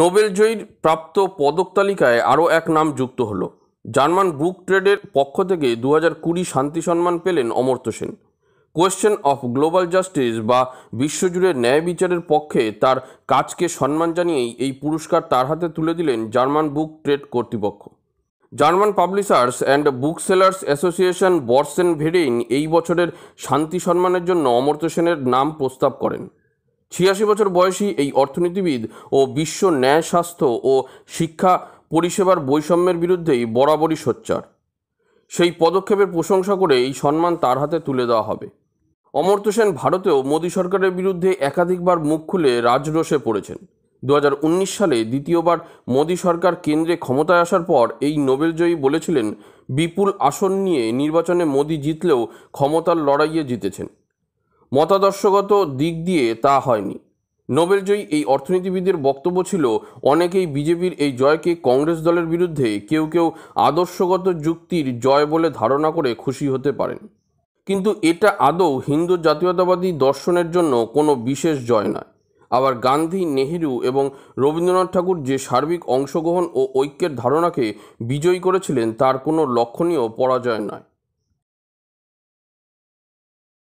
নোবেলজয়ীর প্রাপ্ত পদক তালিকায় আরও এক নাম যুক্ত হল জার্মান বুক ট্রেডের পক্ষ থেকে দু হাজার কুড়ি শান্তি সম্মান পেলেন Amartya Sen question of global justice বা বিশ্বজুড়ে ন্যায় বিচারের পক্ষে তার কাজকে সম্মান জানিয়েই এই পুরস্কার তার হাতে তুলে দিলেন জার্মান বুক ট্রেড কর্তৃপক্ষ German publishers and book sellers association Börsenverein এই বছরের শান্তি সম্মানের জন্য অমর্ত্য সেনের নাম প্রস্তাব করেন ছিয়াশি বছর বয়সী এই অর্থনীতিবিদ ও বিশ্ব ন্যায় স্বাস্থ্য ও শিক্ষা পরিষেবার বৈষম্যের বিরুদ্ধেই বরাবরই সোচ্চার সেই পদক্ষেপের প্রশংসা করে এই সম্মান তার হাতে তুলে দেওয়া হবে অমর্ত্য সেন ভারতেও মোদী সরকারের বিরুদ্ধে একাধিকবার মুখ খুলে রাজরোষে পড়েছেন দু সালে দ্বিতীয়বার মোদী সরকার কেন্দ্রে ক্ষমতায় আসার পর এই নোবেলজয়ী বলেছিলেন বিপুল আসন নিয়ে নির্বাচনে মোদী জিতলেও ক্ষমতার লড়াইয়ে জিতেছেন মতাদর্শগত দিক দিয়ে তা হয়নি নোবেলজয়ী এই অর্থনীতিবিদের বক্তব্য ছিল অনেকেই বিজেপির এই জয়কে কংগ্রেস দলের বিরুদ্ধে কেউ কেউ আদর্শগত যুক্তির জয় বলে ধারণা করে খুশি হতে পারেন কিন্তু এটা আদৌ হিন্দু জাতীয়তাবাদী দর্শনের জন্য কোনো বিশেষ জয় নয় আবার গান্ধী নেহেরু এবং রবীন্দ্রনাথ ঠাকুর যে সার্বিক অংশগ্রহণ ও ঐক্যের ধারণাকে বিজয়ী করেছিলেন তার কোনো লক্ষণীয় পরাজয় নয়